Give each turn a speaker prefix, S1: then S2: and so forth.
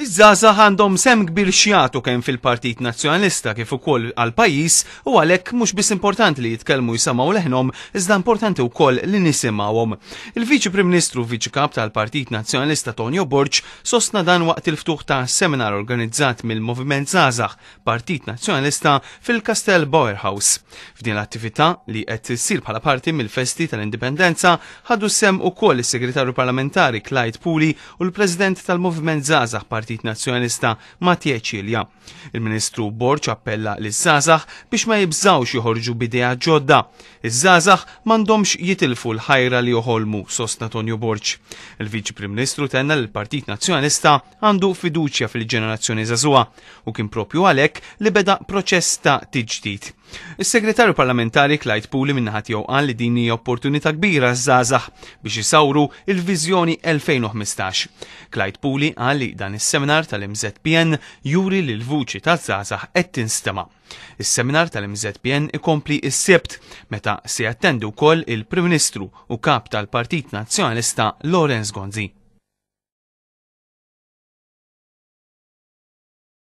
S1: Iż-żaza għandhom sem kbir xjatu kemm fil-Partit Nazzjonalista kif ukoll għal pajjiż u għalhekk mhux biss importanti li jitkellmu jisimgħu leħnhom iżda importanti wkoll li nisimgħuhom. Il-Viċi Prim Ministru Viċi Kap tal-Partit Nazzjonalista Tonio Borġ sostna dan waqt il-ftuħ ta' seminar organizzat mill-Moviment Zazax Partit Nazzjonalista fil-Kastell Bauerhaus. F'din l-attività li qed issir bħala parti mill-Festi tal-Indipendenza ħadu sem ukoll is-Segretarju Parlamentari Clyde Puli u l-President tal-Moviment Zazax Partit partit Nazzjonalista Mattie Ċilja. Il-Ministru Borċ appella l zazax biex ma jibżawx joħorġu bidea ġodda. Iż-żazax m'għandhomx jitilfu l-ħajra li joħolmu sostna Tonio Borċ. Il-Viċi Prim Ministru tenna l-Partit Nazzjonalista għandu fiduċja fil-ġenerazzjoni zazua u kien propju għalhekk li beda proċess ta' tiġdid. Is-segretarju parlamentari Clyde Puli minnaħat jew qal li din hija opportunità kbira żgħażagħ biex isawru il-Viżjoni 2015. Clyde Puli qal li dan is seminar tal-MZPN juri li l-vuċi ta' Zazah qed tinstema'. Is-seminar tal-MZPN ikompli is-sebt meta se attendu wkoll il-Prim Ministru u Kap tal-Partit Nazzjonalista Lorenz Gonzi.